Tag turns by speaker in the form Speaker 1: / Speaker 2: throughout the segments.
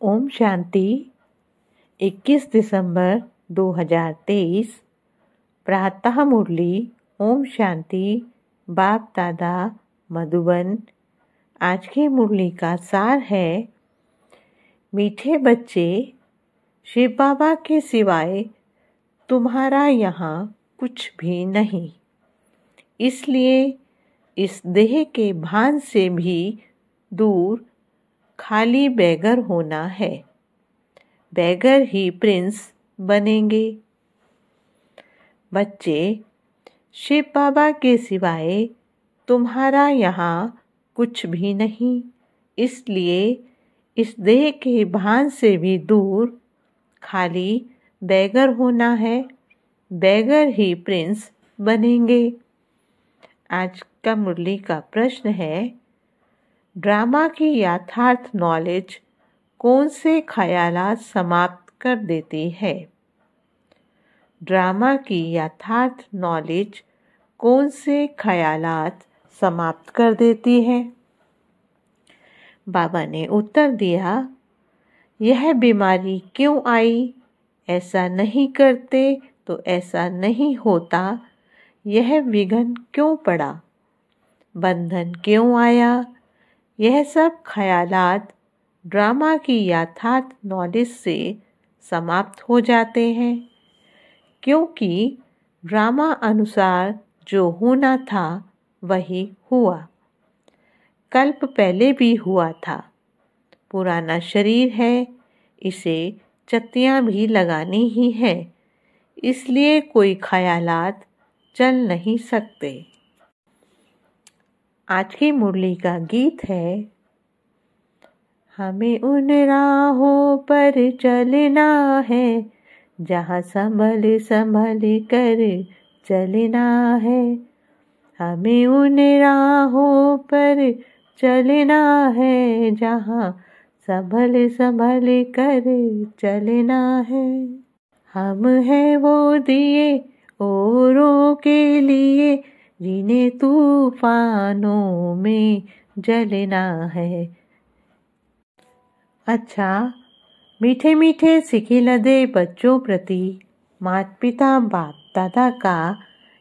Speaker 1: ओम शांति 21 दिसंबर 2023 प्रातः मुरली ओम शांति बाप दादा मधुबन आज की मुरली का सार है मीठे बच्चे शिव बाबा के सिवाय तुम्हारा यहाँ कुछ भी नहीं इसलिए इस देह के भान से भी दूर खाली बैगर होना है बैगर ही प्रिंस बनेंगे बच्चे शिव बाबा के सिवाय तुम्हारा यहाँ कुछ भी नहीं इसलिए इस देह के भान से भी दूर खाली बैगर होना है बैगर ही प्रिंस बनेंगे आज का मुरली का प्रश्न है ड्रामा की यथार्थ नॉलेज कौन से ख्यालात समाप्त कर देती है ड्रामा की यथार्थ नॉलेज कौन से ख्याल समाप्त कर देती है बाबा ने उत्तर दिया यह बीमारी क्यों आई ऐसा नहीं करते तो ऐसा नहीं होता यह विघन क्यों पड़ा बंधन क्यों आया यह सब ख्यालात ड्रामा की यथार्थ नॉलेज से समाप्त हो जाते हैं क्योंकि ड्रामा अनुसार जो होना था वही हुआ कल्प पहले भी हुआ था पुराना शरीर है इसे चत्तियाँ भी लगानी ही हैं इसलिए कोई ख्यालात चल नहीं सकते आज की मुरली का गीत है हमें उन राहों पर चलना है जहाँ संभल संभल कर चलना है हमें उन राहों पर चलना है जहाँ संभल संभल कर चलना है हम हैं वो दिए औरों के लिए जिन्हें तूफानों में जलना है अच्छा मीठे मीठे सीखी लदे बच्चों प्रति माता पिता बाप दादा का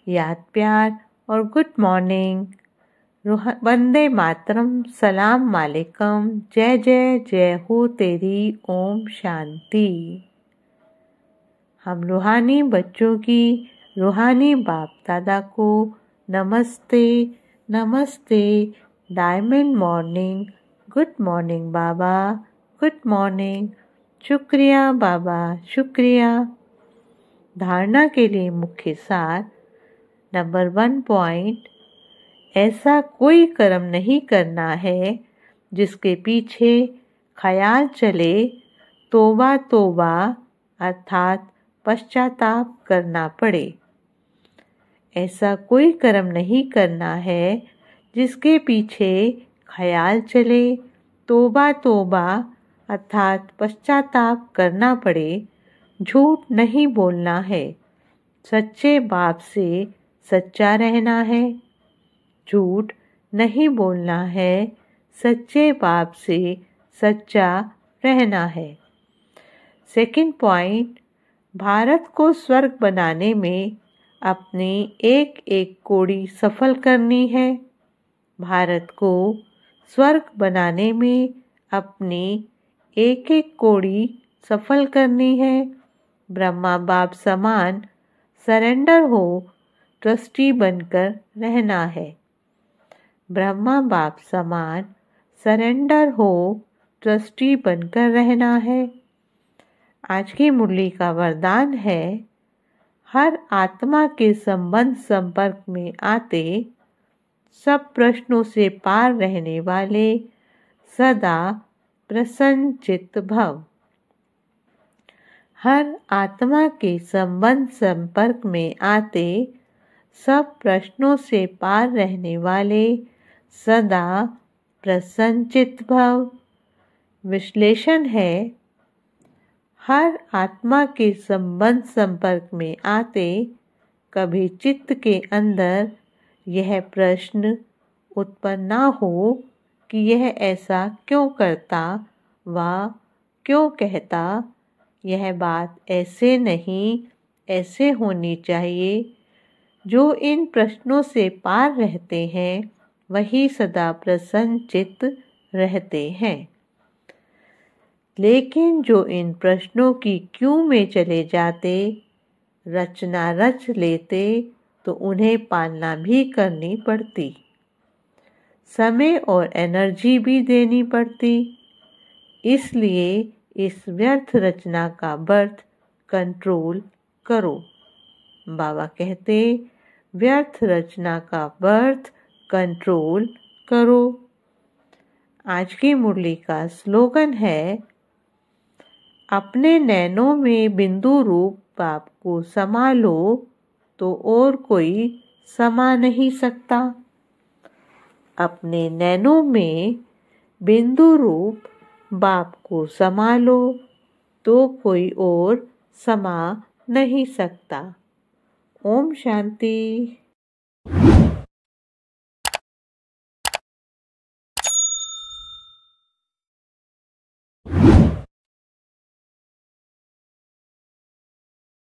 Speaker 1: याद प्यार और गुड मॉर्निंग रूह वंदे मातरम सलाम मालिकम जय जय जय हो तेरी ओम शांति हम रूहानी बच्चों की रूहानी बाप दादा को नमस्ते नमस्ते डायमंड मॉर्निंग गुड मॉर्निंग बाबा गुड मॉर्निंग शुक्रिया बाबा शुक्रिया धारणा के लिए मुख्य सार नंबर वन पॉइंट ऐसा कोई कर्म नहीं करना है जिसके पीछे ख्याल चले तोबा तोबा अर्थात पश्चाताप करना पड़े ऐसा कोई कर्म नहीं करना है जिसके पीछे ख्याल चले तोबा तोबा अर्थात पश्चाताप करना पड़े झूठ नहीं बोलना है सच्चे बाप से सच्चा रहना है झूठ नहीं बोलना है सच्चे बाप से सच्चा रहना है सेकंड पॉइंट भारत को स्वर्ग बनाने में अपने एक एक कोड़ी सफल करनी है भारत को स्वर्ग बनाने में अपनी एक एक कोड़ी सफल करनी है ब्रह्मा बाप समान सरेंडर हो ट्रस्टी बनकर रहना है ब्रह्मा बाप समान सरेंडर हो ट्रस्टी बनकर रहना है आज की मुरली का वरदान है हर आत्मा के संबंध संपर्क में आते सब प्रश्नों से पार रहने वाले सदा प्रसन्नचित भव हर आत्मा के संबंध संपर्क में आते सब प्रश्नों से पार रहने वाले सदा प्रसन्नचित भव विश्लेषण है हर आत्मा के संबंध संपर्क में आते कभी चित्त के अंदर यह प्रश्न उत्पन्न ना हो कि यह ऐसा क्यों करता व क्यों कहता यह बात ऐसे नहीं ऐसे होनी चाहिए जो इन प्रश्नों से पार रहते हैं वही सदा प्रसन्न चित्त रहते हैं लेकिन जो इन प्रश्नों की क्यों में चले जाते रचना रच लेते तो उन्हें पालना भी करनी पड़ती समय और एनर्जी भी देनी पड़ती इसलिए इस व्यर्थ रचना का बर्थ कंट्रोल करो बाबा कहते व्यर्थ रचना का बर्थ कंट्रोल करो आज की मुरली का स्लोगन है अपने नैनों में बिंदु रूप पाप को समा लो तो और कोई समा नहीं सकता अपने नैनों में बिंदु रूप बाप को समा लो तो कोई और समा नहीं सकता ओम शांति